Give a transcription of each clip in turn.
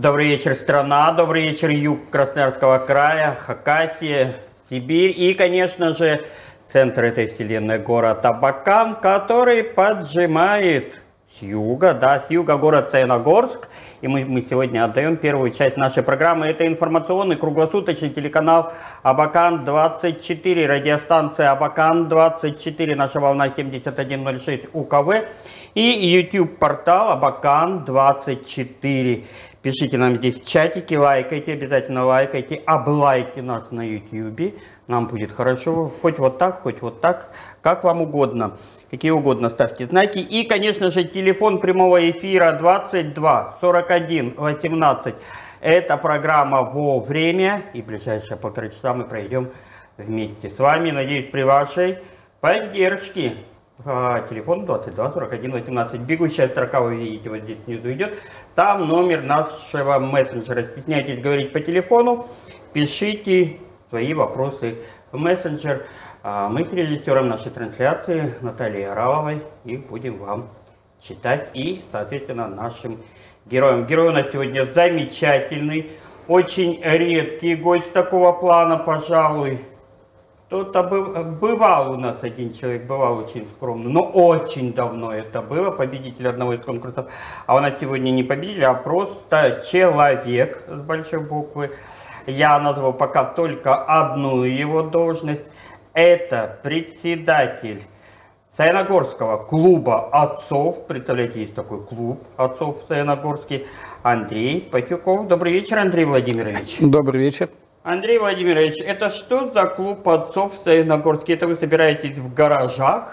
Добрый вечер, страна. Добрый вечер, юг Красноярского края, Хакасия, Сибирь и, конечно же, центр этой вселенной город Абакан, который поджимает с юга, да, с юга город Саяногорск. И мы, мы сегодня отдаем первую часть нашей программы. Это информационный круглосуточный телеканал Абакан-24, радиостанция Абакан-24, наша волна 7106 УКВ и YouTube-портал Абакан-24. Пишите нам здесь в чатике, лайкайте, обязательно лайкайте, облайкайте нас на YouTube. Нам будет хорошо, хоть вот так, хоть вот так, как вам угодно. Какие угодно ставьте знаки. И, конечно же, телефон прямого эфира 22 41 18. Это программа «Во время». И ближайшие полтора часа мы пройдем вместе с вами. Надеюсь, при вашей поддержке. А, телефон 22 41 18. Бегущая строка, вы видите, вот здесь внизу идет. Там номер нашего мессенджера. Стесняйтесь говорить по телефону, пишите свои вопросы в мессенджер. А мы с режиссером нашей трансляции Натальей Араловой и будем вам читать и, соответственно, нашим героям. Герой у нас сегодня замечательный, очень редкий гость такого плана, пожалуй, кто-то бывал у нас один человек, бывал очень скромно, но очень давно это было, победитель одного из конкурсов. А у нас сегодня не победитель, а просто человек с большой буквы. Я назову пока только одну его должность. Это председатель Саяногорского клуба отцов. Представляете, есть такой клуб отцов Саяногорский. Андрей Пафюков. Добрый вечер, Андрей Владимирович. Добрый вечер. Андрей Владимирович, это что за клуб отцов в Союзногорске? Это вы собираетесь в гаражах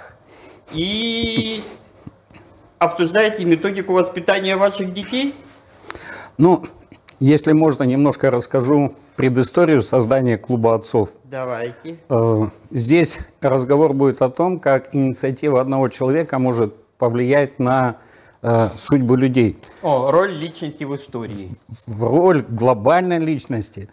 и обсуждаете методику воспитания ваших детей? Ну, если можно, немножко расскажу предысторию создания клуба отцов. Давайте. Э, здесь разговор будет о том, как инициатива одного человека может повлиять на э, судьбу людей. О, роль личности в истории. В роль глобальной личности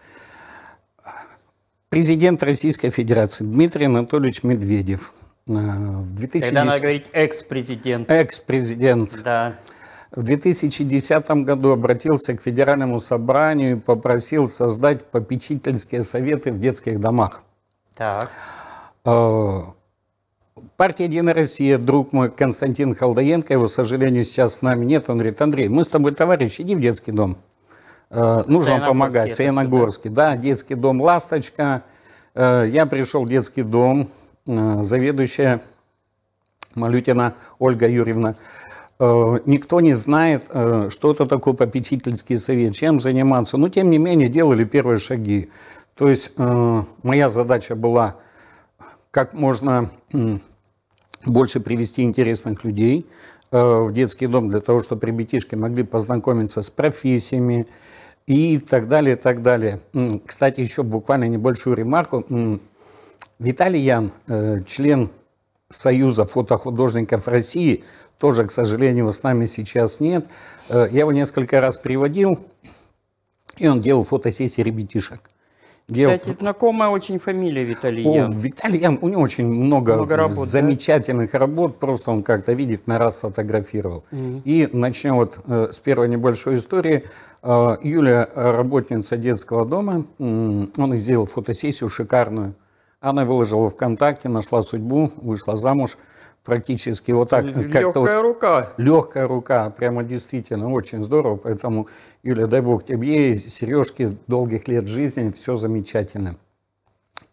президент Российской Федерации Дмитрий Анатольевич Медведев. Э, в 2010... Когда она говорит экс-президент. Экс-президент. Да. В 2010 году обратился к Федеральному собранию и попросил создать попечительские советы в детских домах. Так. Э, партия «Единая Россия», друг мой Константин Халдаенко, его, к сожалению, сейчас с нами нет, он говорит, Андрей, мы с тобой товарищ, иди в детский дом. Э, нужно помогать. Саяногорский, да? да, детский дом «Ласточка». Э, я пришел в детский дом, э, заведующая Малютина Ольга Юрьевна. Никто не знает, что это такое попечительский совет, чем заниматься. Но, тем не менее, делали первые шаги. То есть моя задача была как можно больше привести интересных людей, Э, в детский дом для того, чтобы ребятишки могли познакомиться с профессиями и так далее, и так далее. Кстати, еще буквально небольшую ремарку. Виталий Ян, э, член Союза фотохудожников России, тоже, к сожалению, с нами сейчас нет. Э, я его несколько раз приводил, и он делал фотосессии ребятишек. Кстати, я... знакомая очень фамилия Виталиян. О, Виталиян, у него очень много, много работ, замечательных да? работ, просто он как-то видит, на раз фотографировал. Mm-hmm. И начнем вот э, с первой небольшой истории. Э, Юля, работница детского дома, он сделал фотосессию шикарную. Она выложила ВКонтакте, нашла судьбу, вышла замуж – практически вот так. Легкая как рука. легкая рука, прямо действительно, очень здорово. Поэтому, Юля, дай бог тебе и сережки долгих лет жизни, все замечательно.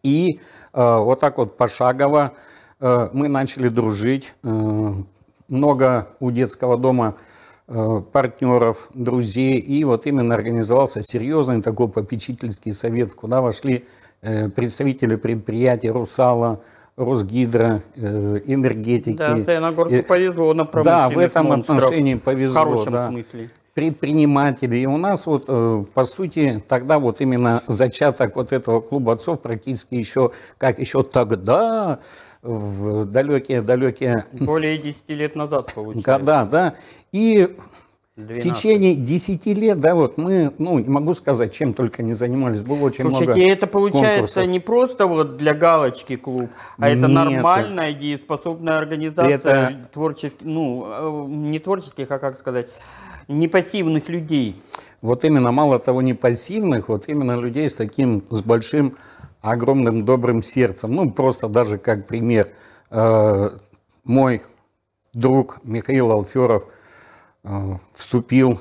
И э, вот так вот пошагово э, мы начали дружить. Э, много у детского дома э, партнеров, друзей. И вот именно организовался серьезный такой попечительский совет, куда вошли э, представители предприятия «Русала», Росгидро, э, энергетики. Да, на горку э, повезло на Да, в этом отношении повезло. В хорошем да. смысле. Предприниматели. И у нас вот, э, по сути, тогда вот именно зачаток вот этого клуба отцов практически еще, как еще тогда, в далекие-далекие... Более 10 лет назад, получается. Года, да. И 12. В течение 10 лет, да, вот мы, ну, не могу сказать, чем только не занимались, было очень Слушайте, много это получается конкурсов. не просто вот для галочки клуб, а Нет, это нормальная дееспособная организация это... творческих, ну, э, не творческих, а как сказать, непассивных людей. Вот именно, мало того, не пассивных, вот именно людей с таким, с большим, огромным добрым сердцем. Ну, просто даже как пример, э, мой друг Михаил Алферов – Э, вступил,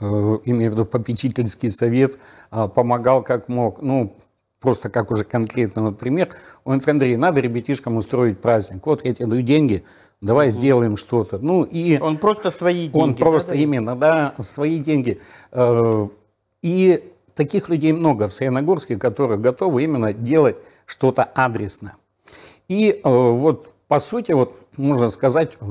э, имею в виду попечительский совет, а, помогал как мог. Ну, просто как уже конкретный вот пример, он Андрей, надо ребятишкам устроить праздник. Вот я тебе даю деньги, давай mm-hmm. сделаем что-то. Ну и он просто свои деньги. Он просто да? именно, да, свои деньги. Э, и таких людей много в Саяногорске, которые готовы именно делать что-то адресно. И вот по сути, вот можно сказать, э,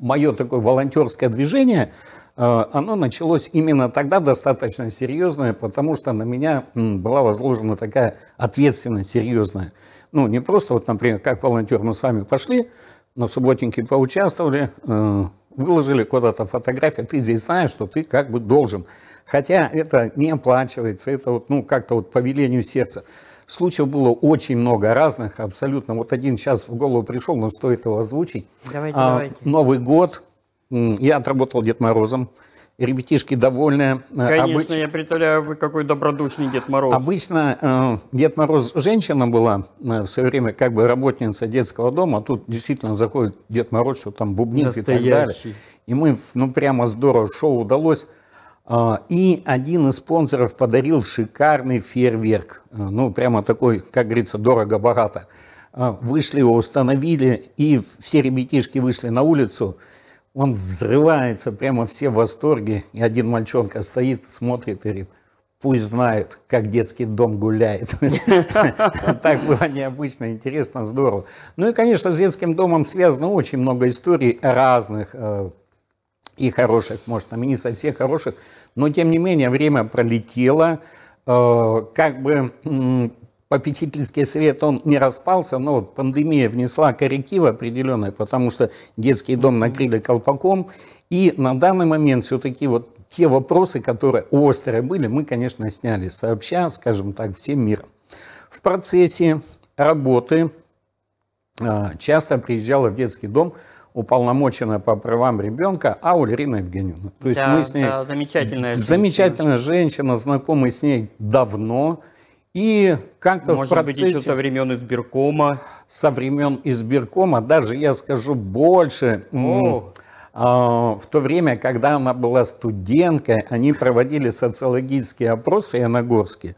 мое такое волонтерское движение, э, оно началось именно тогда достаточно серьезное, потому что на меня была возложена такая ответственность серьезная. Ну, не просто вот, например, как волонтер мы с вами пошли, на субботненьке поучаствовали, э, выложили куда-то фотографию, ты здесь знаешь, что ты как бы должен. Хотя это не оплачивается, это вот, ну, как-то вот по велению сердца. Случаев было очень много разных, абсолютно. Вот один сейчас в голову пришел, но стоит его озвучить. Давайте, а, давайте. Новый год. Я отработал Дед Морозом. Ребятишки довольны. Э, Конечно, Обыч... я представляю, вы какой добродушный Дед Мороз. Обычно э, Дед Мороз женщина была э, в свое время как бы работница детского дома, а тут действительно заходит Дед Мороз, что там бубнит Настоящий. и так далее. И мы, ну прямо здорово, шоу удалось. А, и один из спонсоров подарил шикарный фейерверк. А, ну, прямо такой, как говорится, дорого-богато. А, вышли его, установили, и все ребятишки вышли на улицу. Он взрывается, прямо все в восторге. И один мальчонка стоит, смотрит и говорит, пусть знает, как детский дом гуляет. Так было необычно, интересно, здорово. Ну и, конечно, с детским домом связано очень много историй разных, и хороших, может, там и не совсем хороших, но тем не менее время пролетело, э, как бы попечительский свет он не распался, но пандемия внесла коррективы определенные, потому что детский дом накрыли колпаком, и на данный момент все-таки вот те вопросы, которые острые были, мы, конечно, сняли сообща, скажем так, всем миром. В процессе работы э, часто приезжала в детский дом уполномоченная по правам ребенка Ауль Ирина Евгеньевна. То есть да, мы с ней... Да, замечательная Замечательная женщина. женщина, знакомы с ней давно. И как-то Может в процессе... Может быть, еще со времен избиркома. Со времен избиркома, даже, я скажу, больше. О. А, в то время, когда она была студенткой, они проводили социологические опросы Яногорские.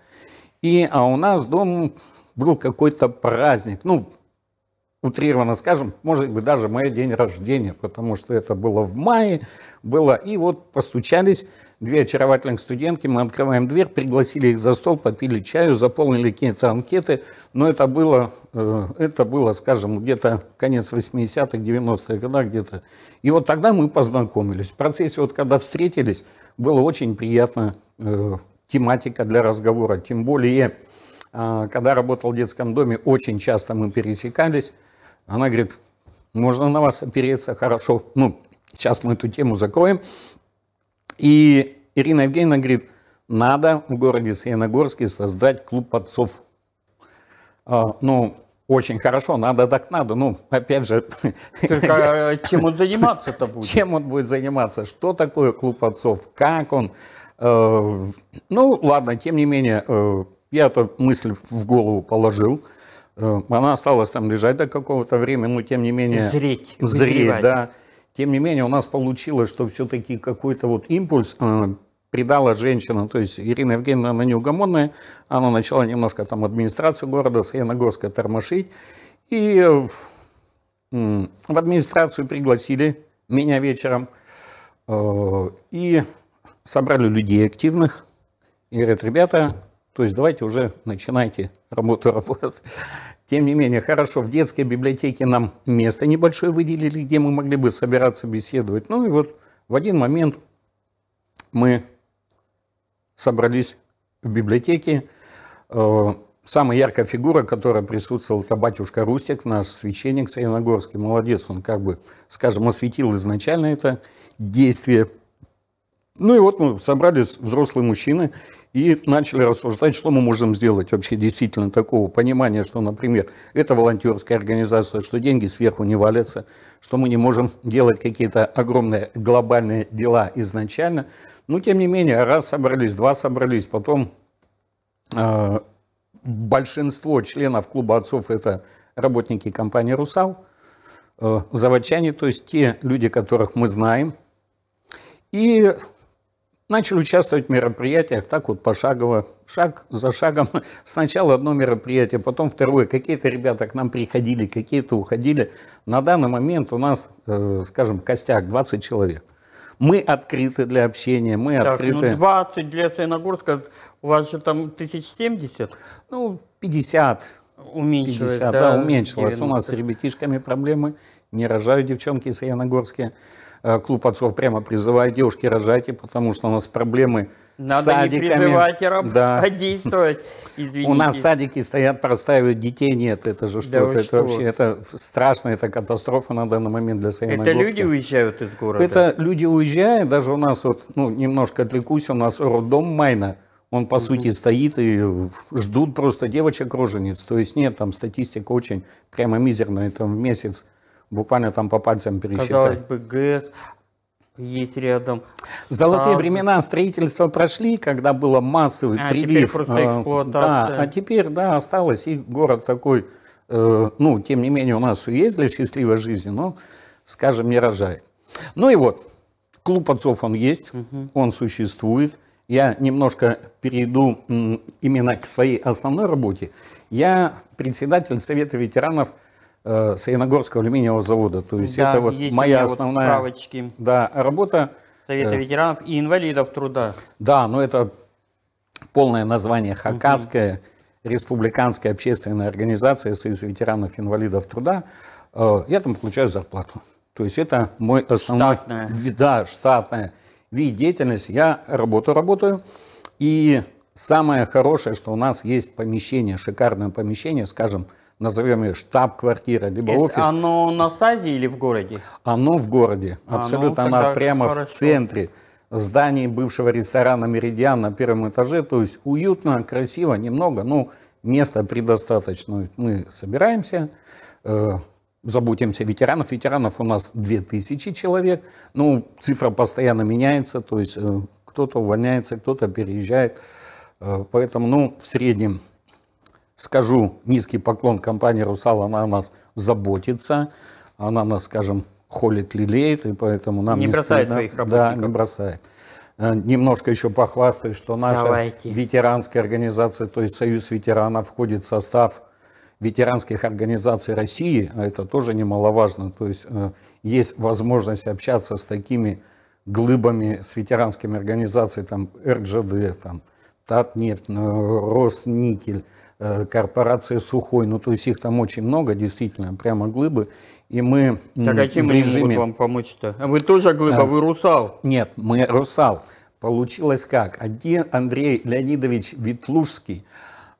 И, а у нас дома был какой-то праздник. Ну, утрированно скажем, может быть, даже мой день рождения, потому что это было в мае, было, и вот постучались две очаровательных студентки, мы открываем дверь, пригласили их за стол, попили чаю, заполнили какие-то анкеты, но это было, э, это было, скажем, где-то конец 80-х, 90-х годах где-то. И вот тогда мы познакомились. В процессе, вот когда встретились, было очень приятно э, тематика для разговора, тем более, э, когда работал в детском доме, очень часто мы пересекались, она говорит, можно на вас опереться, хорошо. Ну, сейчас мы эту тему закроем. И Ирина Евгеньевна говорит, надо в городе Саяногорске создать клуб отцов. А, ну, очень хорошо, надо так надо. Ну, опять же... Только э, чем он заниматься-то будет? Чем он будет заниматься? Что такое клуб отцов? Как он? Э, ну, ладно, тем не менее, э, я эту мысль в голову положил. Э, она осталась там лежать до какого-то времени, но тем не менее... Зреть. Зреть, да. Тем не менее у нас получилось, что все-таки какой-то вот импульс э, предала женщина, то есть Ирина Евгеньевна, она неугомонная, она начала немножко там администрацию города Саяногорска тормошить, и в, в администрацию пригласили меня вечером, э, и собрали людей активных, и говорят, ребята, то есть давайте уже начинайте работу работать. Тем не менее, хорошо, в детской библиотеке нам место небольшое выделили, где мы могли бы собираться, беседовать. Ну и вот в один момент мы собрались в библиотеке. Э, самая яркая фигура, которая присутствовала, это батюшка Рустик, наш священник Саяногорский. Молодец, он как бы, скажем, осветил изначально это действие ну и вот мы собрались взрослые мужчины и начали рассуждать, что мы можем сделать вообще действительно такого понимания, что, например, это волонтерская организация, что деньги сверху не валятся, что мы не можем делать какие-то огромные глобальные дела изначально. Но, тем не менее, раз собрались, два собрались, потом э, большинство членов клуба отцов – это работники компании «Русал», э, заводчане, то есть те люди, которых мы знаем, и Начали участвовать в мероприятиях так вот пошагово, шаг за шагом. Сначала одно мероприятие, потом второе. Какие-то ребята к нам приходили, какие-то уходили. На данный момент у нас, э, скажем, костяк 20 человек. Мы открыты для общения, мы так, ну, открыты... Ну 20 для Саиногорска, у вас же там 1070? Ну, 50. Уменьшилось, 50, да, да уменьшилось. 90. У нас с ребятишками проблемы, не рожают девчонки саяногорские. Э, клуб отцов прямо призывает девушки рожайте, потому что у нас проблемы Надо с садиками. Надо не призывать, а раб... да. а действовать. Извините. У нас садики стоят, простаивают, детей нет. Это же что? Да это, что? вообще это страшно, это катастрофа на данный момент для Саяногорска. Это люди уезжают из города? Это люди уезжают, даже у нас вот, ну, немножко отвлекусь, у нас роддом Майна. Он, по сути, стоит и ждут просто девочек-рожениц. То есть нет, там статистика очень прямо мизерная. Там в месяц буквально там по пальцам пересчитать. Казалось бы, ГЭС есть рядом. Золотые а... времена строительства прошли, когда было массовый а, прилив. Теперь просто э, эксплуатация. Да, а теперь, да, осталось. И город такой, э, ну, тем не менее, у нас есть для счастливой жизни, но, скажем, не рожает. Ну и вот, клуб отцов он есть, угу. он существует. Я немножко перейду именно к своей основной работе. Я председатель Совета ветеранов – э, Саяногорского алюминиевого завода. То есть да, это вот есть моя основная вот да, работа. Совета э, ветеранов и инвалидов труда. Да, но это полное название Хакасская угу. республиканская общественная организация Союз ветеранов и инвалидов труда. Э, я там получаю зарплату. То есть это мой основной... Штатная. Да, штатная вид деятельности. Я работу работаю. И самое хорошее, что у нас есть помещение, шикарное помещение, скажем, назовем ее штаб-квартира, либо Это офис. Оно на САЗе или в городе? Оно в городе, а, ну, абсолютно, оно, она прямо хорошо. в центре, в здании бывшего ресторана «Меридиан» на первом этаже, то есть уютно, красиво, немного, но места предостаточно. Мы собираемся, э, заботимся ветеранов. Ветеранов у нас 2000 человек, ну, цифра постоянно меняется, то есть э, кто-то увольняется, кто-то переезжает, э, поэтому, ну, в среднем скажу низкий поклон компании «Русал», она о нас заботится, она нас, скажем, холит, лелеет, и поэтому нам не, не бросает стыдно. своих работников. Да, не бросает. Э, немножко еще похвастаюсь, что наша Давайте. ветеранская организация, то есть Союз ветеранов, входит в состав ветеранских организаций России, а это тоже немаловажно, то есть э, есть возможность общаться с такими глыбами, с ветеранскими организациями, там, РЖД, там, Татнефть, э, Росникель, Э, корпорация Сухой, ну то есть их там очень много, действительно, прямо глыбы. И мы а каким в режиме... могут вам помочь-то? А вы тоже глыба, а, вы русал? Нет, мы русал. Получилось как? Один Андрей Леонидович Ветлужский,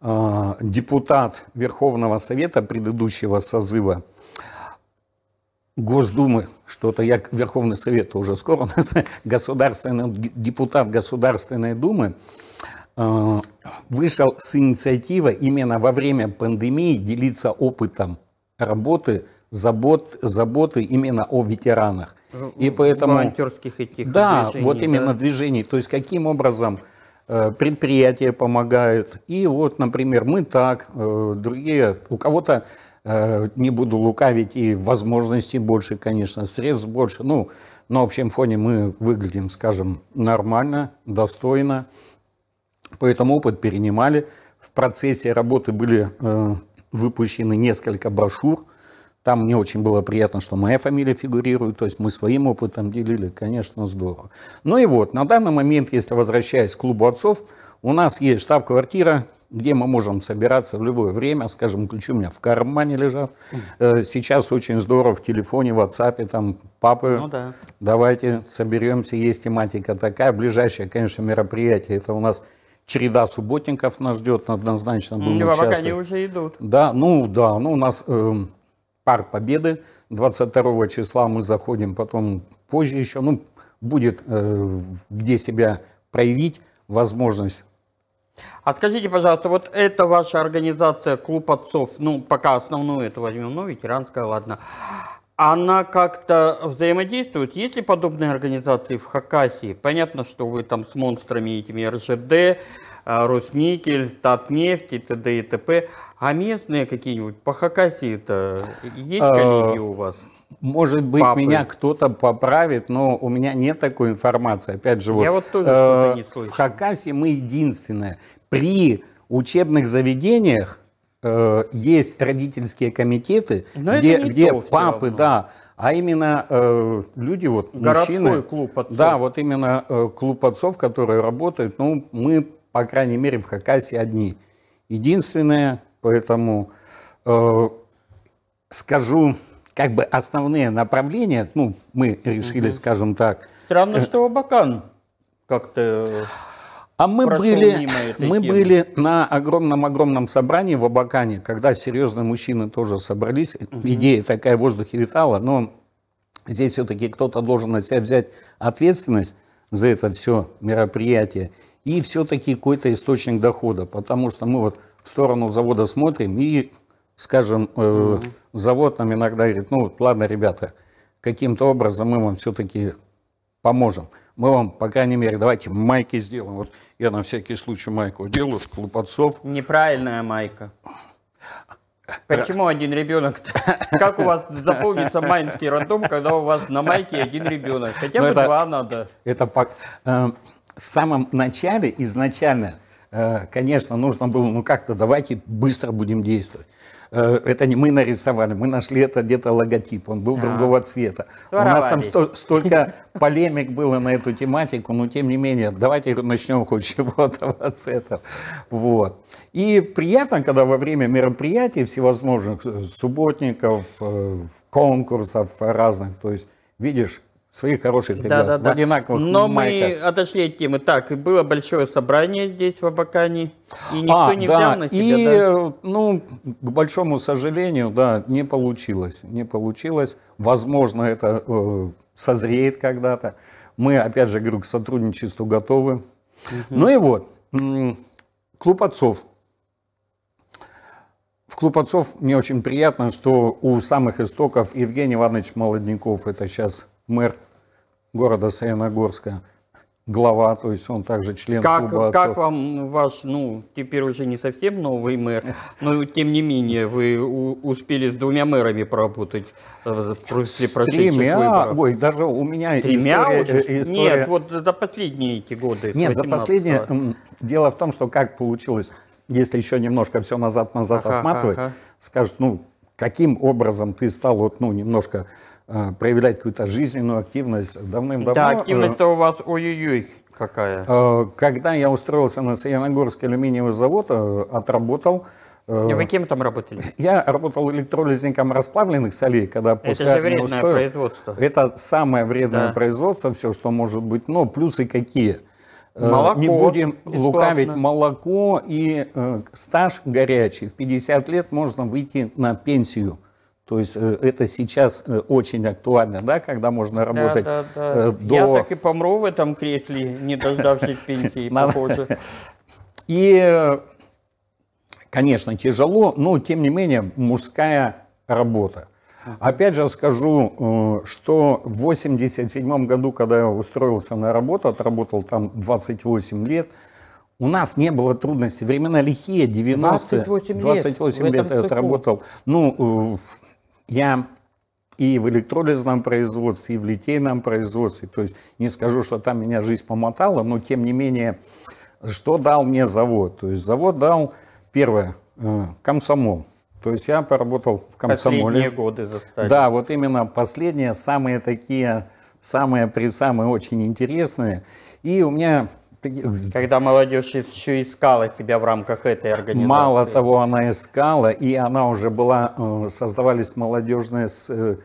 э, депутат Верховного Совета предыдущего созыва, Госдумы, что-то я Верховный Совет уже скоро, государственный, депутат Государственной Думы, Э, вышел с инициативой именно во время пандемии делиться опытом работы, забот, заботы именно о ветеранах. И э, поэтому... Волонтерских этих Да, движений, вот именно да? движений. То есть каким образом э, предприятия помогают. И вот, например, мы так, другие, у кого-то, не буду лукавить, и возможностей больше, конечно, средств больше, ну, на общем фоне мы выглядим, скажем, нормально, достойно. Поэтому опыт перенимали. В процессе работы были э, выпущены несколько брошюр. Там мне очень было приятно, что моя фамилия фигурирует, то есть мы своим опытом делили, конечно, здорово. Ну и вот, на данный момент, если возвращаясь к клубу отцов, у нас есть штаб-квартира, где мы можем собираться в любое время, скажем, ключи у меня в кармане лежат. Э, сейчас очень здорово в телефоне, в WhatsApp, там, папы, ну, да. давайте соберемся, есть тематика такая. Ближайшее, конечно, мероприятие, это у нас череда субботников нас ждет, однозначно будем Львова, участвовать. они уже идут. Да, ну да, ну у нас э, эм, пар победы, 22 числа мы заходим, потом позже еще, ну будет э, где себя проявить возможность. А скажите, пожалуйста, вот это ваша организация «Клуб отцов», ну, пока основную это возьмем, ну, ветеранская, ладно, она как-то взаимодействует? Есть ли подобные организации в Хакасии? Понятно, что вы там с монстрами этими РЖД, а, Роснитель, Татнефть и т.д. и т.п. А местные какие-нибудь по хакасии это есть а, коллеги у вас? Может быть, Папы. меня кто-то поправит, но у меня нет такой информации. Опять же, вот, Я вот тоже э, не в Хакасии мы единственное. При учебных заведениях э, есть родительские комитеты, Но где, где папы, да, а именно э, люди, вот Городской мужчины. клуб отцов. Да, вот именно э, клуб отцов, которые работают, ну, мы, по крайней мере, в Хакасии одни. Единственное, поэтому э, скажу, как бы основные направления, ну, мы решили, угу. скажем так. Странно, э, что Абакан как-то а мы были, мы были на огромном-огромном собрании в Абакане, когда серьезные мужчины тоже собрались. Угу. Идея такая в воздухе витала, но здесь все-таки кто-то должен на себя взять ответственность за это все мероприятие и все-таки какой-то источник дохода, потому что мы вот в сторону завода смотрим и, скажем, угу. завод нам иногда говорит, ну ладно, ребята, каким-то образом мы вам все-таки поможем. Мы вам, по крайней мере, давайте майки сделаем. Вот я на всякий случай майку делаю, Клопотцов. Неправильная майка. Почему один ребенок? Как у вас заполнится майнский рандом, когда у вас на майке один ребенок? Хотя ну, бы два надо. Это э, в самом начале, изначально, э, конечно, нужно было, ну как-то давайте быстро будем действовать. Э, это не мы нарисовали, мы нашли это где-то логотип, он был а, другого цвета. Своровали. У нас там сто, столько полемик было на эту тематику, но тем не менее, давайте начнем хоть чего-то от этого. Вот. И приятно, когда во время мероприятий всевозможных э, субботников, э, конкурсов разных, то есть видишь своих хороших ребят. Да, да, В одинаковых Но майках. мы отошли от темы. Так, и было большое собрание здесь, в Абакане, и а, никто а, не да. взял на себя. И, да? ну, к большому сожалению, да, не получилось. Не получилось. Возможно, это э, созреет когда-то. Мы, опять же, говорю, к сотрудничеству готовы. Угу. Ну и вот, клуб отцов. В клуб отцов мне очень приятно, что у самых истоков Евгений Иванович Молодников, это сейчас мэр города Саяногорска, глава, то есть он также член как, клуба отцов. Как вам ваш, ну, теперь уже не совсем новый мэр, но тем не менее вы у, успели с двумя мэрами поработать э, после прошедших выборов? Ой, даже у меня Тремя история, очень? Э, история... Нет, вот за последние эти годы. Нет, за последние... Дело в том, что как получилось, если еще немножко все назад-назад ага, отматывать, ага. скажут, ну, каким образом ты стал вот, ну, немножко Э, проявлять какую-то жизненную активность давным-давно. Да, э, активность-то у вас ой-ой-ой какая. Э, когда я устроился на Саяногорский алюминиевый завод, отработал и вы кем там работали? Я работал электролизником расплавленных солей, когда это после же вредное устроил. производство. Это самое вредное да. производство, все, что может быть. Но плюсы какие? Молоко. Не будем бесплатно. лукавить. Молоко и э, стаж горячий. В 50 лет можно выйти на пенсию. То есть э, это сейчас э, очень актуально, да, когда можно работать да, да, да. Э, до... Я так и помру в этом кресле, не дождавшись пенсии, похоже. И, конечно, тяжело, но, тем не менее, мужская работа. Опять же скажу, что в 1987 году, когда я устроился на работу, отработал там 28 лет, у нас не было трудностей. Времена лихие, 90-е. 28, 28 лет, лет я отработал. Ну, я и в электролизном производстве, и в литейном производстве. То есть не скажу, что там меня жизнь помотала, но тем не менее, что дал мне завод? То есть завод дал, первое, э, комсомол. То есть я поработал в комсомоле. Последние годы застали. Да, вот именно последние, самые такие, самые при самые очень интересные. И у меня когда молодежь еще искала тебя в рамках этой организации. Мало того, она искала, и она уже была, э, создавались молодежные э,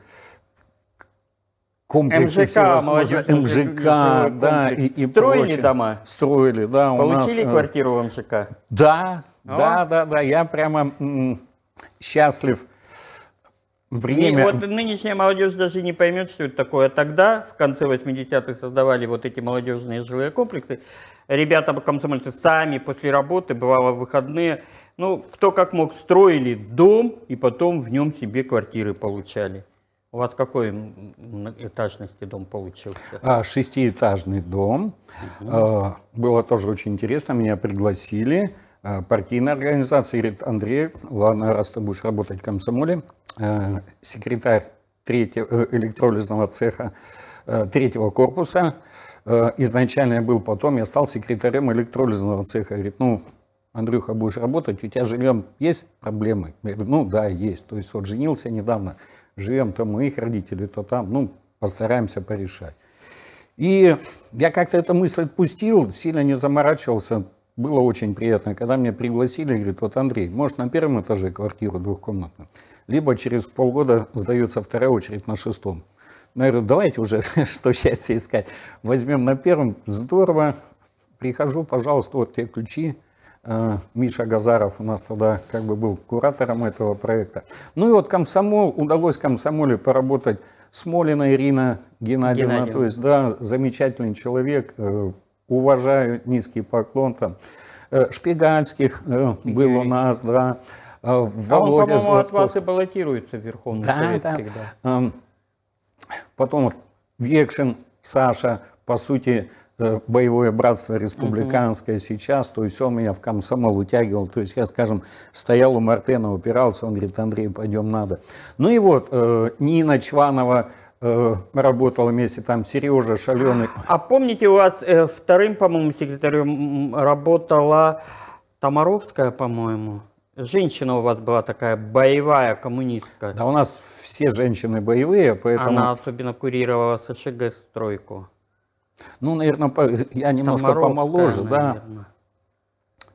комплексы МЖК, молодежь, МЖК, да, и, и Строили прочее. дома? Строили, да. Получили у нас, э, квартиру в МЖК? Да, О. да, да, да, я прямо счастлив. Время... И вот нынешняя молодежь даже не поймет, что это такое. А тогда, в конце 80-х, создавали вот эти молодежные жилые комплексы ребята комсомольцы сами после работы, бывало в выходные, ну, кто как мог, строили дом и потом в нем себе квартиры получали. У вас какой этажности дом получился? А, шестиэтажный дом. Угу. Было тоже очень интересно. Меня пригласили. А, партийная организация говорит, Андрей, ладно, раз ты будешь работать в комсомоле, секретарь третьего э, электролизного цеха третьего корпуса, Э, изначально я был, потом я стал секретарем электролизного цеха. Говорит, ну, Андрюха, будешь работать, у тебя жильем есть проблемы? Я говорю, ну да, есть. То есть вот женился недавно, живем то мы их родители, то там, ну, постараемся порешать. И я как-то эту мысль отпустил, сильно не заморачивался, было очень приятно, когда меня пригласили, говорит, вот Андрей, может на первом этаже квартиру двухкомнатную, либо через полгода сдается вторая очередь на шестом. Ну, я говорю, давайте уже, что счастье искать. Возьмем на первом, здорово, прихожу, пожалуйста, вот те ключи. Э, Миша Газаров у нас тогда как бы был куратором этого проекта. Ну и вот комсомол, удалось комсомоле поработать Смолина Ирина Геннадьевна, Геннадьевна. то есть, да, замечательный человек, э, уважаю, низкий поклон там. Э, Шпигальских был у нас, да. Володя а он, по-моему, от вас и баллотируется в Верховную да, Совет да. всегда. Эм, Потом Векшин, Саша, по сути, э, боевое братство республиканское угу. сейчас, то есть он меня в комсомол утягивал, то есть я, скажем, стоял у Мартена, упирался, он говорит, Андрей, пойдем надо. Ну и вот, э, Нина Чванова э, работала вместе, там Сережа Шаленый. А помните, у вас вторым, по-моему, секретарем работала Тамаровская, по-моему? Женщина у вас была такая боевая коммунистка. Да, у нас все женщины боевые, поэтому... Она особенно курировала СШГ-стройку. Ну, наверное, я немножко помоложе, наверное. да.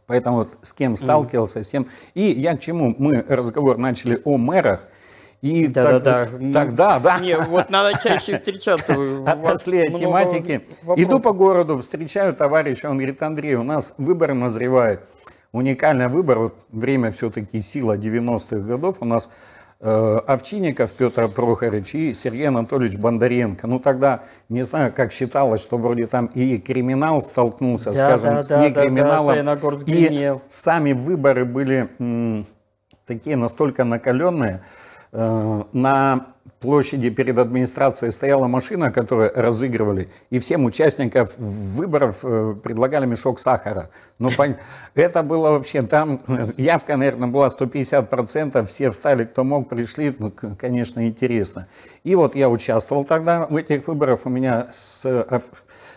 Поэтому вот с кем сталкивался, с тем... И я к чему? Мы разговор начали о мэрах. И да, так, да, да. тогда, да. Не, вот надо чаще встречаться. Отошли от тематики. Вопросов. Иду по городу, встречаю товарища, он говорит, Андрей, у нас выборы назревают уникальный выбор. Вот время все-таки сила 90-х годов. У нас э, Овчинников Петр Прохорович и Сергей Анатольевич Бондаренко. Ну тогда, не знаю, как считалось, что вроде там и криминал столкнулся, да, скажем, да, с да, некриминалом. Да, да, и сами выборы были м, такие настолько накаленные. Э, на площади перед администрацией стояла машина, которую разыгрывали, и всем участникам выборов э, предлагали мешок сахара. Но ну, это было вообще там, явка, наверное, была 150%, все встали, кто мог, пришли, ну, конечно, интересно. И вот я участвовал тогда в этих выборах, у меня с, э,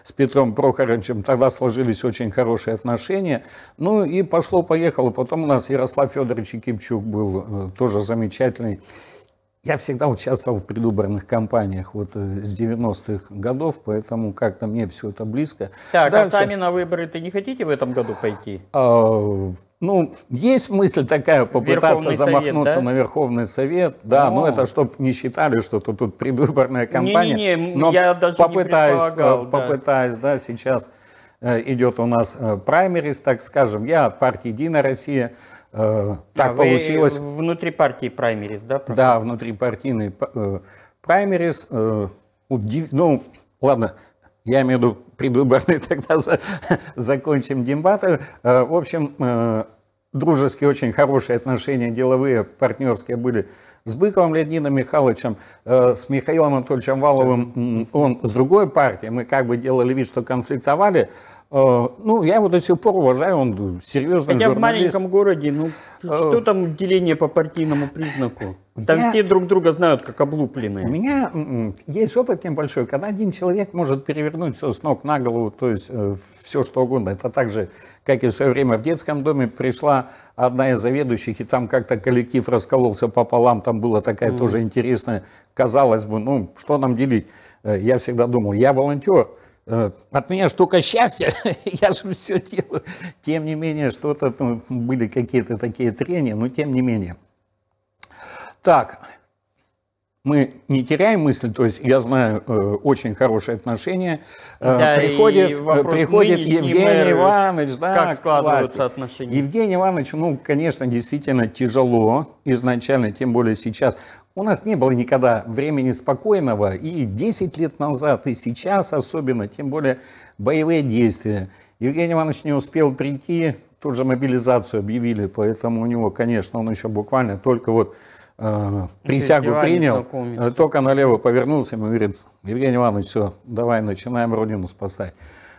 с Петром Прохоровичем тогда сложились очень хорошие отношения, ну и пошло-поехало, потом у нас Ярослав Федорович Кипчук был э, тоже замечательный я всегда участвовал в предвыборных кампаниях вот э, с 90-х годов, поэтому как-то мне все это близко. Так, а Дальше... а сами на выборы ты не хотите в этом году пойти? А, ну, есть мысль такая, попытаться Верховный замахнуться совет, да? на Верховный Совет. Да, О. но ну, это чтобы не считали, что это тут предвыборная кампания. Не, не, не, но я даже попытаюсь, не попытаюсь, э, да, да сейчас э, идет у нас праймерис, так скажем. Я от партии «Единая Россия» Э, так а получилось. внутри партии праймерис, да? Проходит? Да, внутрипартийный э, праймерис. Э, удив... Ну, ладно, я имею в виду предвыборные, тогда за... закончим дебаты. Э, в общем, э, дружеские, очень хорошие отношения, деловые, партнерские были с Быковым Леонидом Михайловичем, э, с Михаилом Анатольевичем Валовым, он с другой партии, мы как бы делали вид, что конфликтовали, Э, ну, я его до сих пор уважаю, он серьезный Хотя журналист. в маленьком городе, ну, э, что там деление по партийному признаку? Там я... все друг друга знают, как облупленные. У меня есть опыт небольшой, когда один человек может перевернуть все с ног на голову, то есть э, все что угодно. Это так же, как и в свое время в детском доме пришла одна из заведующих, и там как-то коллектив раскололся пополам, там была такая mm. тоже интересная, казалось бы, ну, что нам делить? Я всегда думал, я волонтер, Э, от меня штука счастья, я же все делаю. Тем не менее, что-то ну, были какие-то такие трения, но тем не менее. Так, мы не теряем мысль, то есть я знаю э, очень хорошие отношения. Э, да, приходит и э, вопрос, приходит Евгений мэры, Иванович, да, как складываются отношения? Евгений Иванович, ну, конечно, действительно тяжело изначально, тем более сейчас у нас не было никогда времени спокойного, и 10 лет назад, и сейчас особенно, тем более боевые действия. Евгений Иванович не успел прийти, тут же мобилизацию объявили, поэтому у него, конечно, он еще буквально только вот э, присягу принял, э, только налево повернулся, ему говорит, Евгений Иванович, все, давай начинаем Родину спасать.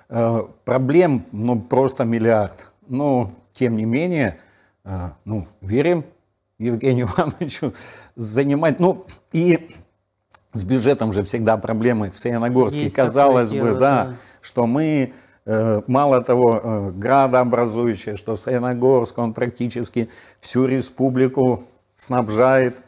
Э, проблем, ну, просто миллиард. Но, тем не менее, э, ну, верим, Евгению Ивановичу занимать. Ну, и с бюджетом же всегда проблемы в Саяногорске. Есть Казалось бы, дело, да, да, что мы э, Мало того, э, градообразующее, что Саяногорск, он практически всю республику снабжает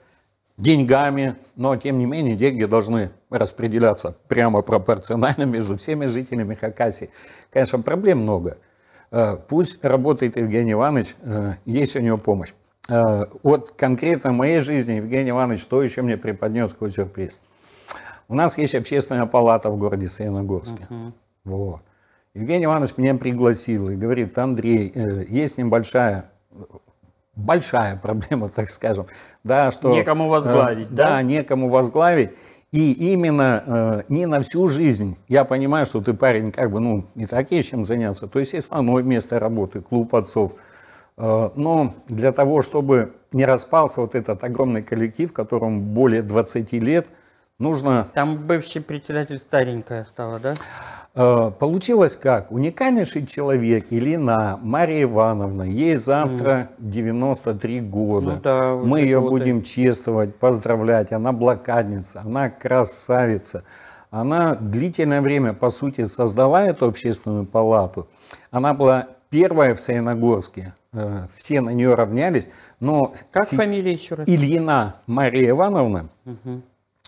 деньгами, но тем не менее деньги должны распределяться прямо пропорционально между всеми жителями Хакасии. Конечно, проблем много. Э, пусть работает Евгений Иванович, есть у него помощь. Э, от конкретно моей жизни Евгений Иванович, что еще мне преподнес какой сюрприз. У нас есть общественная палата в городе Саяногорске. Uh-huh. Вот. Евгений Иванович меня пригласил и говорит, Андрей, э, есть небольшая большая проблема, так скажем, да, что некому э, возглавить, э, да? да, некому возглавить, и именно э, не на всю жизнь. Я понимаю, что ты парень, как бы, ну, не так есть чем заняться. То есть есть основное место работы, клуб отцов, Э, но для того, чтобы не распался вот этот огромный коллектив, которому более 20 лет, нужно... Там бывший председатель старенькая стала, да? Э, получилось как? Уникальнейший человек Елена Мария Ивановна, ей завтра 93 года. Ну, да, Мы ее годы. будем чествовать, поздравлять. Она блокадница, она красавица. Она длительное время, по сути, создала эту общественную палату. Она была первая в Саяногорске. Э, все на нее равнялись. Но как си... фамилия еще раз? Ильина Мария Ивановна, угу.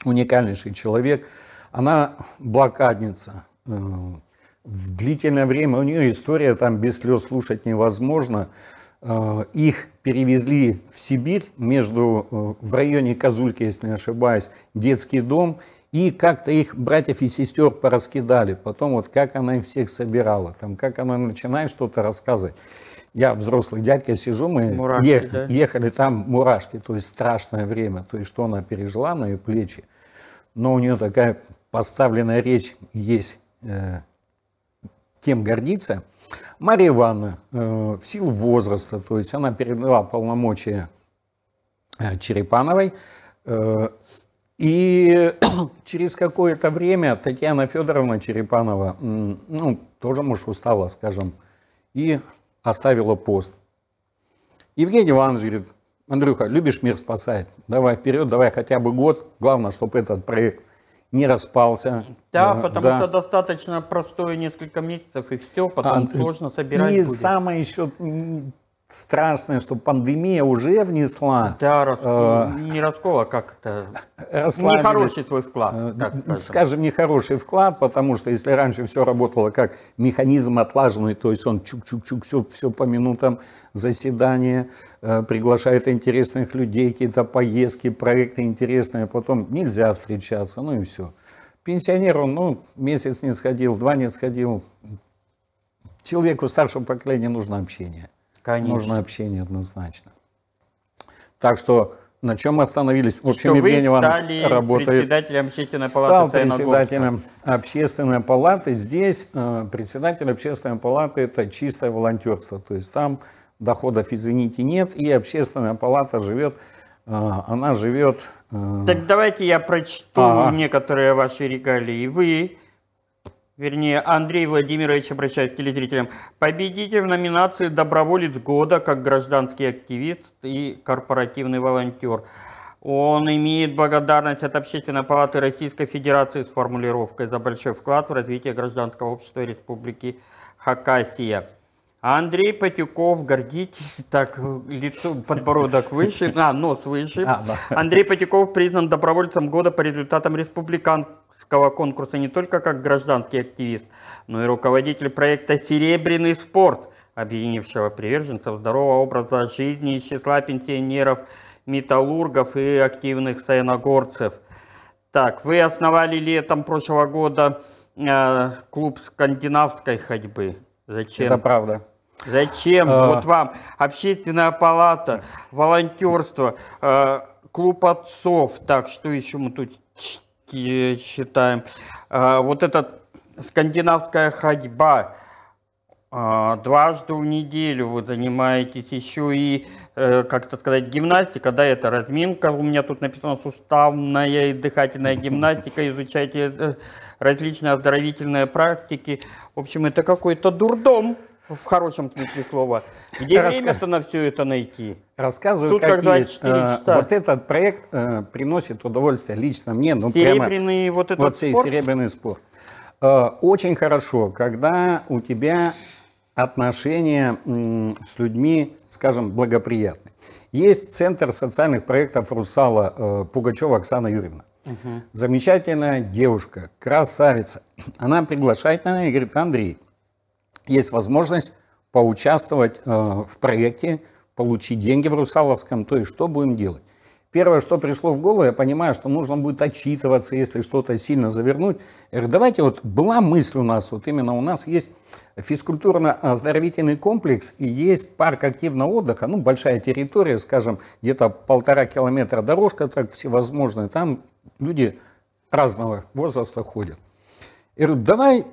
уникальнейший человек, она блокадница. Э, в длительное время у нее история там без слез слушать невозможно. Э, их перевезли в Сибирь, между, в районе Козульки, если не ошибаюсь, детский дом – и как-то их братьев и сестер пораскидали. Потом вот как она их всех собирала, там как она начинает что-то рассказывать. Я взрослый дядька сижу, мы мурашки, ех, да? ехали там мурашки, то есть страшное время, то есть что она пережила на ее плечи. Но у нее такая поставленная речь есть, э, тем гордиться. Мария Ивановна э, в силу возраста, то есть она передала полномочия э, Черепановой, э, и через какое-то время Татьяна Федоровна Черепанова, ну, тоже муж устала, скажем, и оставила пост. Евгений Иванович говорит, Андрюха, любишь мир спасать? Давай вперед, давай хотя бы год. Главное, чтобы этот проект не распался. Да, да потому да. что достаточно простое несколько месяцев и все, потом а, сложно собирать. И будет. самое еще страшное, что пандемия уже внесла... Да, рас... э, не раскола а как это, Нехороший твой вклад. Э, скажем, нехороший вклад, потому что если раньше все работало как механизм отлаженный, то есть он чук-чук-чук, все, все по минутам заседания, э, приглашает интересных людей, какие-то поездки, проекты интересные, а потом нельзя встречаться, ну и все. Пенсионер, он ну, месяц не сходил, два не сходил. Человеку старшего поколения нужно общение. Конечно. Нужно общение однозначно. Так что на чем мы остановились? В общем, что Евгений Иванович работает. председателем общественной палаты Стал председателем общественной палаты. Здесь э, председатель общественной палаты – это чистое волонтерство. То есть там доходов, извините, нет, и общественная палата живет, э, она живет... Э... Так давайте я прочту ага. некоторые ваши регалии. Вы вернее, Андрей Владимирович, обращаясь к телезрителям, победите в номинации «Доброволец года» как гражданский активист и корпоративный волонтер. Он имеет благодарность от Общественной палаты Российской Федерации с формулировкой «За большой вклад в развитие гражданского общества Республики Хакасия». Андрей Патюков, гордитесь, так, лицо, подбородок выше, а, нос выше. А, Андрей Патюков признан добровольцем года по результатам республиканского Всероссийского конкурса не только как гражданский активист, но и руководитель проекта «Серебряный спорт», объединившего приверженцев здорового образа жизни из числа пенсионеров, металлургов и активных саяногорцев. Так, вы основали летом прошлого года э, клуб скандинавской ходьбы. Зачем? Это правда. Зачем? А... Вот вам общественная палата, волонтерство, э, клуб отцов. Так, что еще мы тут считаем. А, вот эта скандинавская ходьба, а, дважды в неделю вы занимаетесь, еще и, э, как-то сказать, гимнастика, да, это разминка, у меня тут написано суставная и дыхательная гимнастика, изучайте э, различные оздоровительные практики. В общем, это какой-то дурдом в хорошем смысле слова. Где Раска... время-то на все это найти? Рассказываю, Тут как, как есть. Э, часа. Вот этот проект э, приносит удовольствие лично мне. Ну, серебряный прямо, вот этот вот спорт? серебряный спорт. Э, очень хорошо, когда у тебя отношения с людьми, скажем, благоприятны. Есть Центр социальных проектов Русала э, Пугачева Оксана Юрьевна. Угу. Замечательная девушка, красавица. Она приглашает меня и говорит, Андрей, есть возможность поучаствовать э, в проекте, получить деньги в Русаловском, то есть что будем делать. Первое, что пришло в голову, я понимаю, что нужно будет отчитываться, если что-то сильно завернуть. Я говорю, давайте вот была мысль у нас, вот именно у нас есть физкультурно-оздоровительный комплекс и есть парк активного отдыха, ну большая территория, скажем, где-то полтора километра дорожка, так всевозможные, там люди разного возраста ходят. Я говорю, давай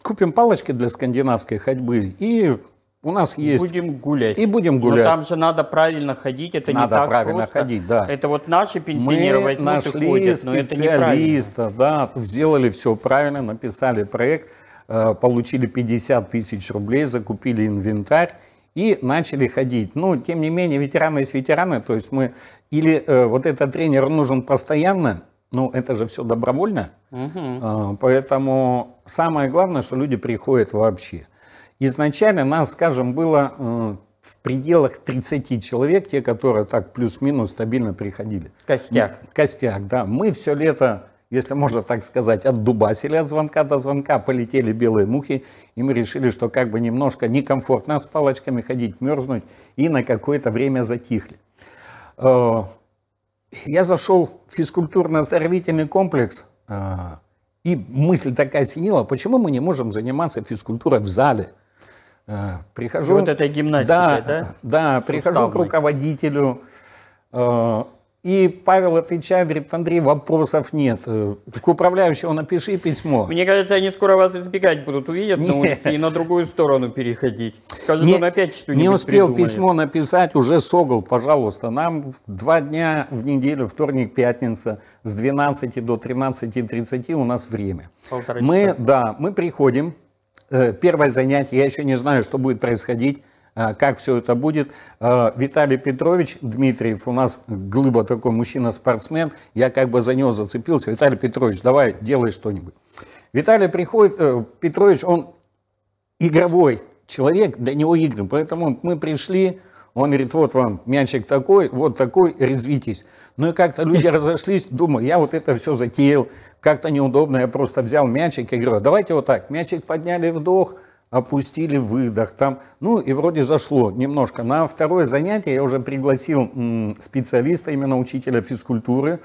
Купим палочки для скандинавской ходьбы и у нас есть. Будем гулять. И будем гулять. Но там же надо правильно ходить, это надо не так Надо правильно просто. ходить, да. Это вот наши пенсионеры Мы нашли и ходят, но это да, сделали все правильно, написали проект, э, получили 50 тысяч рублей, закупили инвентарь и начали ходить. Ну, тем не менее, ветераны есть ветераны, то есть мы... Или э, вот этот тренер нужен постоянно, ну, это же все добровольно. Угу. Поэтому самое главное, что люди приходят вообще. Изначально нас, скажем, было э, в пределах 30 человек, те, которые так плюс-минус стабильно приходили. Костяк. Костяк, да. Мы все лето, если можно так сказать, отдубасили от звонка до звонка, полетели белые мухи, и мы решили, что как бы немножко некомфортно с палочками ходить, мерзнуть, и на какое-то время затихли. Э, я зашел в физкультурно-оздоровительный комплекс, а, и мысль такая синила, почему мы не можем заниматься физкультурой в зале? А, прихожу, вот этой гимнастикой, да? Да, да прихожу к руководителю, а, и Павел отвечает, говорит, Андрей, вопросов нет. Э, К управляющему напиши письмо. Мне кажется, они скоро вас избегать будут, увидят нет. и на другую сторону переходить. Скажут, не, он «Ну, опять что Не успел придумает. письмо написать, уже Согол, пожалуйста, нам два дня в неделю, вторник, пятница, с 12 до 13.30 у нас время. Полтора мы, Да, мы приходим, э, первое занятие, я еще не знаю, что будет происходить, а, как все это будет. А, Виталий Петрович Дмитриев, у нас глыба такой мужчина-спортсмен, я как бы за него зацепился. Виталий Петрович, давай, делай что-нибудь. Виталий приходит, э, Петрович, он игровой человек, для него игры. Поэтому мы пришли, он говорит, вот вам мячик такой, вот такой, резвитесь. Ну и как-то люди разошлись, думаю, я вот это все затеял, как-то неудобно, я просто взял мячик и говорю, «А давайте вот так, мячик подняли, вдох, опустили выдох там, ну и вроде зашло немножко. На второе занятие я уже пригласил специалиста, именно учителя физкультуры,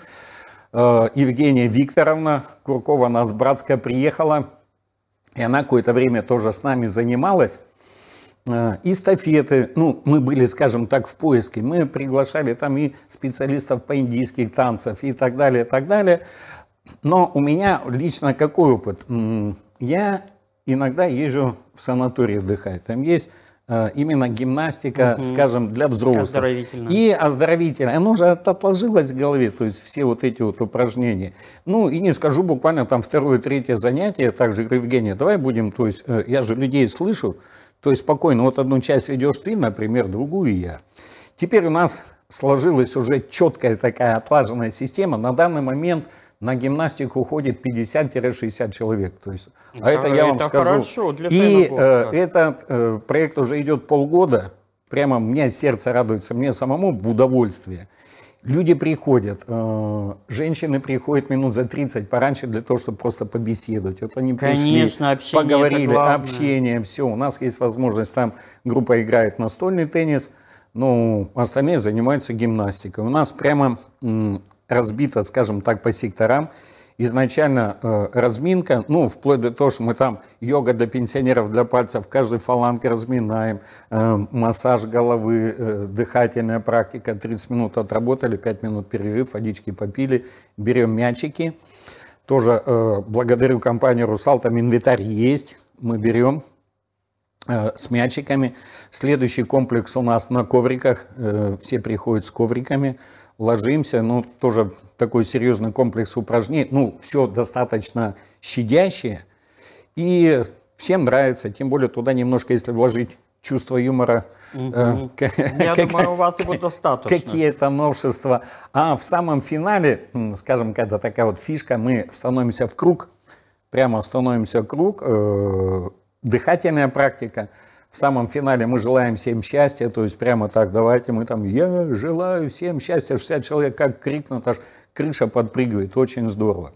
э, Евгения Викторовна Куркова, она с Братска приехала, и она какое-то время тоже с нами занималась. Э, эстафеты, ну, мы были, скажем так, в поиске, мы приглашали там и специалистов по индийских танцев и так далее, и так далее. Но у меня лично какой опыт? Я иногда езжу в санаторий отдыхать. Там есть э, именно гимнастика, угу. скажем, для взрослых. Оздоровительная. И оздоровительная. Оно же отложилось в голове, то есть все вот эти вот упражнения. Ну, и не скажу, буквально там второе-третье занятие, также говорю, Евгения, давай будем, то есть э, я же людей слышу, то есть спокойно, вот одну часть ведешь ты, например, другую я. Теперь у нас сложилась уже четкая такая отлаженная система. На данный момент – на гимнастику уходит 50-60 человек. То есть, а это, это я вам скажу. Хорошо для и э, этот э, проект уже идет полгода. Прямо мне сердце радуется, мне самому в удовольствие. Люди приходят, э, женщины приходят минут за 30 пораньше для того, чтобы просто побеседовать. Вот они Конечно, пришли, поговорили, общение, все. У нас есть возможность, там группа играет настольный теннис, ну, остальные занимаются гимнастикой. У нас прямо разбита, скажем так, по секторам. Изначально э, разминка, ну, вплоть до того, что мы там йога для пенсионеров, для пальцев, каждый фаланг разминаем, э, массаж головы, э, дыхательная практика, 30 минут отработали, 5 минут перерыв, водички попили, берем мячики. Тоже э, благодарю компанию «Русал», там инвентарь есть, мы берем, э, с мячиками. Следующий комплекс у нас на ковриках. Э, все приходят с ковриками ложимся, ну, тоже такой серьезный комплекс упражнений, ну, все достаточно щадящее, и всем нравится, тем более туда немножко, если вложить чувство юмора, э, какие-то новшества. А в самом финале, скажем, когда такая вот фишка, мы становимся в круг, прямо становимся в круг, э, дыхательная практика, в самом финале мы желаем всем счастья, то есть прямо так давайте мы там «Я желаю всем счастья», 60 человек как крикнут, аж крыша подпрыгивает, очень здорово.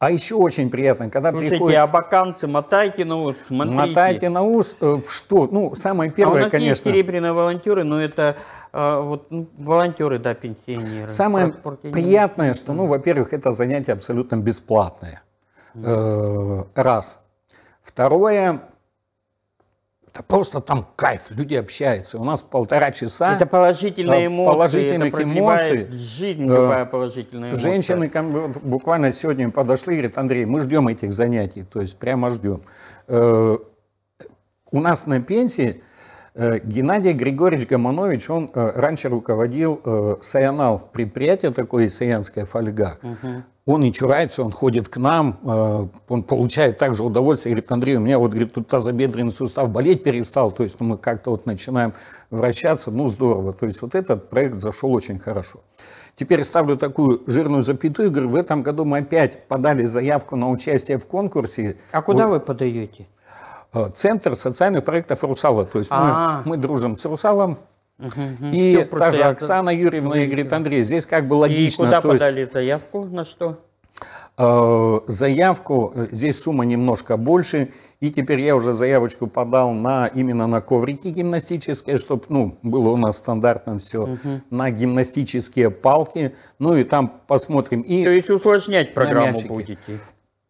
А еще очень приятно, когда Слушайте, приходит... абаканцы, мотайте на ус, смотрите. Мотайте на ус, э, что? Ну, самое первое, а у нас конечно... есть серебряные волонтеры, но это э, вот, ну, волонтеры, да, пенсионеры. Самое приятное, что, ну, во-первых, это занятие абсолютно бесплатное. Э, раз. Второе, это просто там кайф, люди общаются. У нас полтора часа. Это положительные э, эмоции. Положительных это эмоций. Жизнь любая э, положительная эмоция. Женщины буквально сегодня подошли и говорят, Андрей, мы ждем этих занятий, то есть прямо ждем. Э, у нас на пенсии Э, Геннадий Григорьевич Гаманович, он э, раньше руководил э, Саянал, предприятие такое, саянская фольга. Угу. Он не чурается, он ходит к нам, он получает также удовольствие, говорит, Андрей, у меня вот говорит, тут тазобедренный сустав болеть перестал, то есть ну, мы как-то вот начинаем вращаться, ну здорово. То есть вот этот проект зашел очень хорошо. Теперь ставлю такую жирную запятую, говорю, в этом году мы опять подали заявку на участие в конкурсе. А куда вот. вы подаете? Э, центр социальных проектов «Русала». То есть мы, а. мы дружим с «Русалом», Угу, и та же Оксана Юрьевна и говорит, Андрей, здесь как бы логично. И куда подали есть, заявку, на что? Э, заявку, э, здесь сумма немножко больше, и теперь я уже заявочку подал на именно на коврики гимнастические, чтобы ну, было у нас стандартно все, угу. на гимнастические палки, ну и там посмотрим. И То есть усложнять программу будете?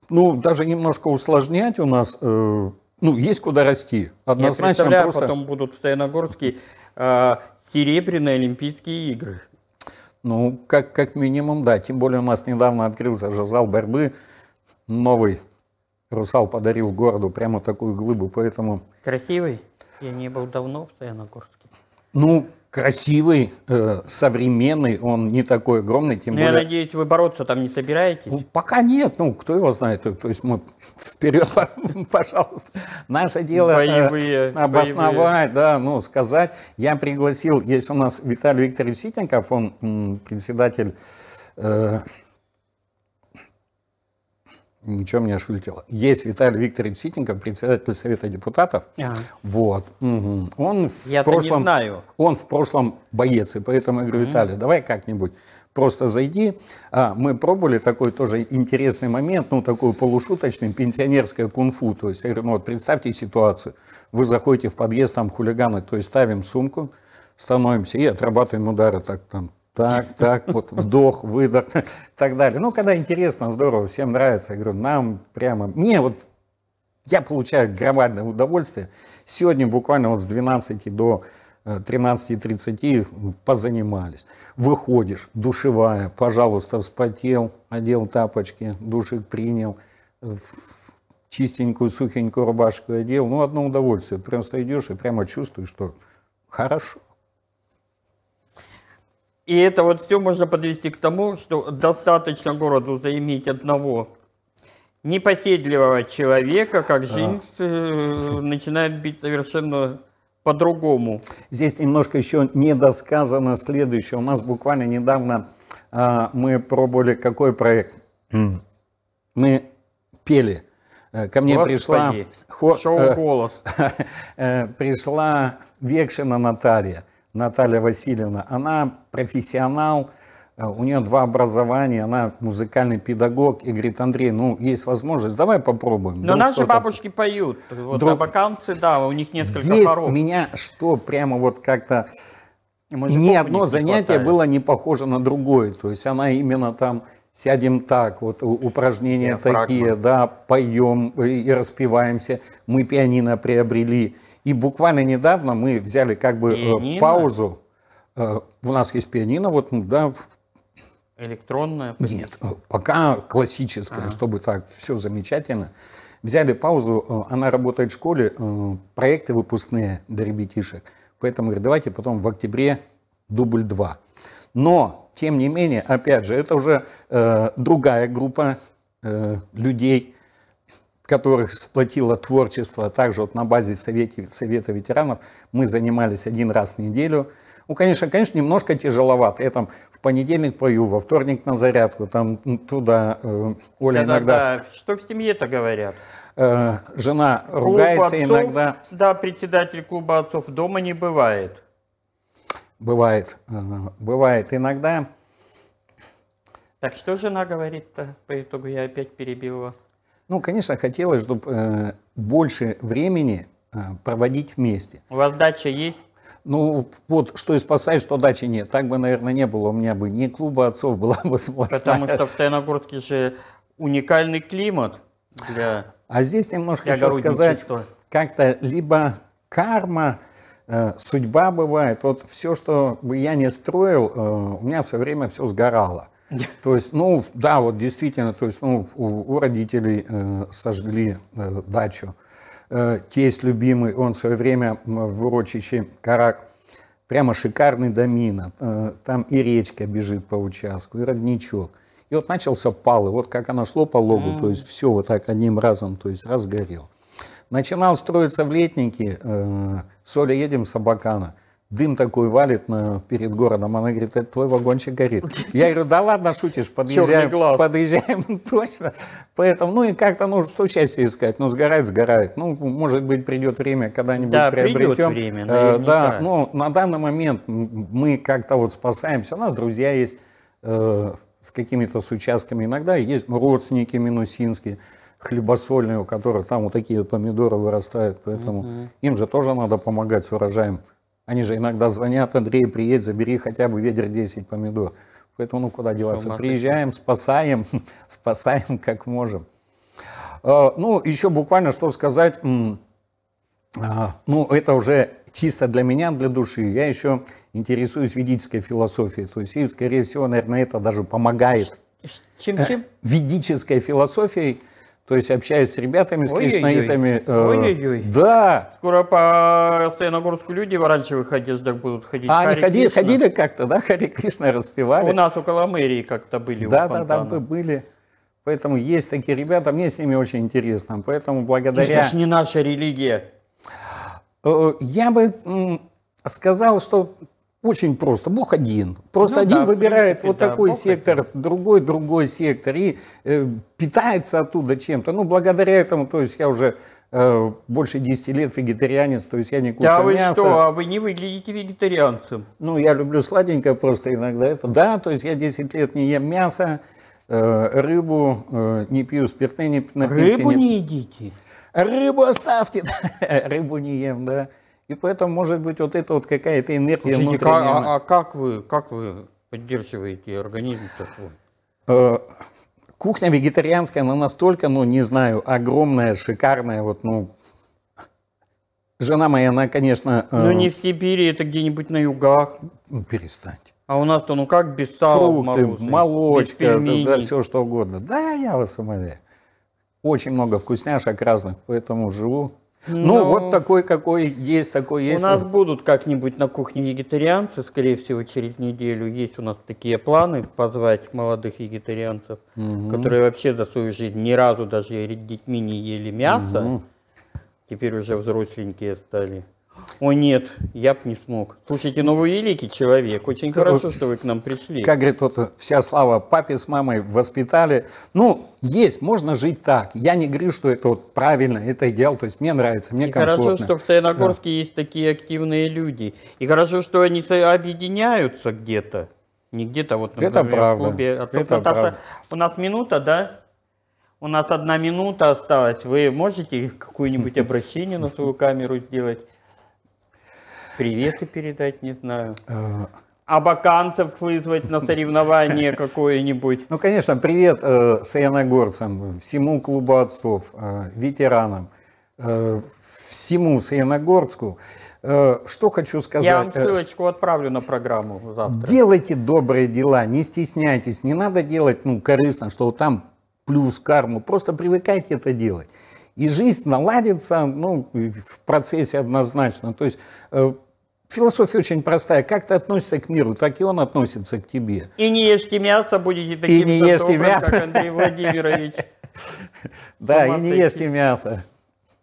Ну, даже немножко усложнять у нас... Э, ну, есть куда расти. Однозначно Я представляю, просто... потом будут в Саяногорске э, серебряные Олимпийские игры. Ну, как, как минимум, да. Тем более у нас недавно открылся же зал борьбы новый. Русал подарил городу прямо такую глыбу, поэтому... Красивый? Я не был давно в Саяногорске. Ну, красивый, э, современный, он не такой огромный, тем Но ну, более... Я надеюсь, вы бороться там не собираетесь? Ну, пока нет, ну, кто его знает, то есть мы вперед, пожалуйста. Наше дело э, боевые, обосновать, боевые. да, ну, сказать. Я пригласил, есть у нас Виталий Викторович Ситников, он м, председатель э, ничем не ошелкило. Есть Виталий Викторович Ситников, председатель Совета депутатов. Ага. Вот. Угу. Он в Я прошлом... Не знаю. Он в прошлом боец, и поэтому я говорю, Виталий, давай как-нибудь просто зайди. А, мы пробовали такой тоже интересный момент, ну, такой полушуточный, пенсионерское кунг-фу. То есть, я говорю, ну, вот представьте ситуацию. Вы заходите в подъезд, там хулиганы, то есть ставим сумку, становимся и отрабатываем удары так там так, так, вот вдох, выдох и так далее. Ну, когда интересно, здорово, всем нравится, я говорю, нам прямо, мне вот, я получаю громадное удовольствие. Сегодня буквально вот с 12 до 13.30 э, позанимались. Выходишь, душевая, пожалуйста, вспотел, одел тапочки, душик принял, чистенькую, сухенькую рубашку одел. Ну, одно удовольствие. Просто идешь и прямо чувствуешь, что хорошо. И это вот все можно подвести к тому, что достаточно городу заиметь одного непоседливого человека, как жизнь э, начинает быть совершенно по-другому. Здесь немножко еще недосказано следующее. У нас буквально недавно э, мы пробовали какой проект? Мы пели. Э, ко мне Господи, пришла хор, шоу э, голос. Э, пришла Векшина Наталья. Наталья Васильевна, она профессионал, э, у нее два образования, она музыкальный педагог, и говорит, Андрей, ну, есть возможность, давай попробуем. Но наши бабушки поют, вот Друг... абаканцы, да, у них несколько Здесь хоров. меня что, прямо вот как-то... Мужиков ни одно занятие хватает. было не похоже на другое, то есть она именно там сядем так, вот упражнения Я такие, фрагмент. да, поем э, и распеваемся, мы пианино приобрели, и буквально недавно мы взяли как бы э, пианино. паузу. Э, у нас есть пианино, вот, да. Электронное? Нет, э, пока классическое, ага. чтобы так все замечательно. Взяли паузу, она работает в школе, проекты выпускные для ребятишек. Поэтому говорит, давайте потом в октябре дубль 2. Но, тем не менее, опять же, это уже э, другая группа э, людей, которых сплотило творчество, а также вот на базе Совете, Совета ветеранов мы занимались один раз в неделю. Ну, конечно, конечно, немножко тяжеловато. Я там в понедельник пою, во вторник на зарядку, там туда э, Оля да, иногда... Да, да. Что в семье-то говорят? Э, жена Клуб ругается отцов, иногда. Да, председатель клуба отцов дома не бывает. Бывает, э, бывает иногда. Так что жена говорит-то? По итогу я опять перебил его. Ну, конечно, хотелось, чтобы э, больше времени э, проводить вместе. У вас дача есть? Ну, вот что и спасает, что дачи нет. Так бы, наверное, не было. У меня бы ни клуба отцов была бы сложная. Потому что в Тайногорске же уникальный климат. Для... А здесь немножко еще сказать, как-то либо карма, э, судьба бывает. Вот все, что бы я не строил, э, у меня все время все сгорало. То есть, ну, да, вот действительно, то есть, ну, у, у родителей э, сожгли э, дачу. Э, тесть любимый, он в свое время в урочище Карак, прямо шикарный домина. Э, там и речка бежит по участку, и родничок. И вот начался пал, и вот как оно шло по логу, mm. то есть все вот так одним разом, то есть разгорел. Начинал строиться в летнике, э, Соля едем с Абакана – дым такой валит на, перед городом. Она говорит, это твой вагончик горит. Я говорю, да ладно, шутишь, подъезжаем, подъезжаем точно. Поэтому, ну и как-то нужно что счастье искать. Ну, сгорает, сгорает. Ну, может быть, придет время, когда-нибудь да, приобретем. время, э, Да, но ну, на данный момент мы как-то вот спасаемся. У нас друзья есть э, с какими-то с участками. Иногда есть родственники минусинские хлебосольные, у которых там вот такие помидоры вырастают, поэтому угу. им же тоже надо помогать с урожаем. Они же иногда звонят, Андрей, приедь, забери хотя бы ведер 10 помидор. Поэтому, ну, куда деваться? Приезжаем, спасаем, спасаем как можем. А, ну, еще буквально что сказать. А, ну, это уже чисто для меня, для души. Я еще интересуюсь ведической философией. То есть, и, скорее всего, наверное, это даже помогает. Чем-чем? Э, ведической философией – то есть общаюсь с ребятами, с кришнаитами. Э, Ой-ой-ой. Да. Скоро по Саяногорску люди в оранжевых одеждах будут ходить. А они ходили, ходили как-то, да, Хари Кришна распевали. У нас около мэрии как-то были. Да, да, да, мы были. Поэтому есть такие ребята, мне с ними очень интересно. Поэтому благодаря... Это же не наша религия. Э, я бы сказал, что очень просто. Бог один. Просто ну, один да, выбирает принципе, вот да, такой Бог сектор, один. другой другой сектор и э, питается оттуда чем-то. Ну, благодаря этому, то есть я уже э, больше 10 лет вегетарианец, то есть я не кушаю мясо. да, вы мясо. Что? А вы не выглядите вегетарианцем? Ну, я люблю сладенькое просто иногда это. Да, то есть я 10 лет не ем мясо, э, рыбу, э, не пью спиртные напитки. Рыбу не, не едите? Рыбу оставьте. Рыбу не ем, да. И поэтому, может быть, вот это вот какая-то энергия Слушайте, внутренняя. А, а как вы, как вы поддерживаете организм такой? Э, кухня вегетарианская, она настолько, ну, не знаю, огромная, шикарная, вот, ну, жена моя, она, конечно... Э, ну, не в Сибири, это где-нибудь на югах. Ну, перестаньте. А у нас-то, ну как без сала Фрукты, морозы, молочка, без да, все что угодно. Да, я вас умоляю. Очень много вкусняшек разных, поэтому живу ну, Но... вот такой, какой есть, такой есть. У нас будут как-нибудь на кухне вегетарианцы, скорее всего, через неделю. Есть у нас такие планы позвать молодых вегетарианцев, угу. которые вообще за свою жизнь ни разу даже детьми не ели мясо. Угу. Теперь уже взросленькие стали. Ой, нет, я бы не смог. Слушайте, ну вы великий человек. Очень Кто, хорошо, что вы к нам пришли. Как говорит, вот вся слава папе с мамой воспитали. Ну, есть, можно жить так. Я не говорю, что это вот правильно, это идеал. То есть мне нравится, мне и комфортно. хорошо, что в Саяногорске да. есть такие активные люди. И хорошо, что они объединяются где-то. Не где-то, а вот, например, это правда. в клубе. А это Наташа, правда. у нас минута, да? У нас одна минута осталась. Вы можете какое-нибудь обращение на свою камеру сделать? Приветы передать, не знаю. Э, а баканцев вызвать на соревнование какое-нибудь? Ну, конечно, привет э, саяногорцам, всему клубу отцов, э, ветеранам, э, всему саяногорску. Э, что хочу сказать. Я вам э, ссылочку отправлю на программу завтра. Делайте добрые дела, не стесняйтесь. Не надо делать ну, корыстно, что там плюс карму. Просто привыкайте это делать. И жизнь наладится ну, в процессе однозначно. То есть э, Философия очень простая. Как ты относишься к миру, так и он относится к тебе. И не ешьте мясо, будете таким и не ешьте добрым, мясо. как Андрей Владимирович. Да, и не ешьте мясо.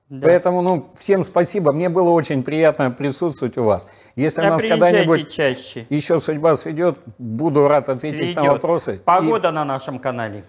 Да. Поэтому, ну, всем спасибо. Мне было очень приятно присутствовать у вас. Если да нас когда-нибудь чаще. еще судьба сведет, буду рад ответить сведет. на вопросы. Погода и... на нашем канале.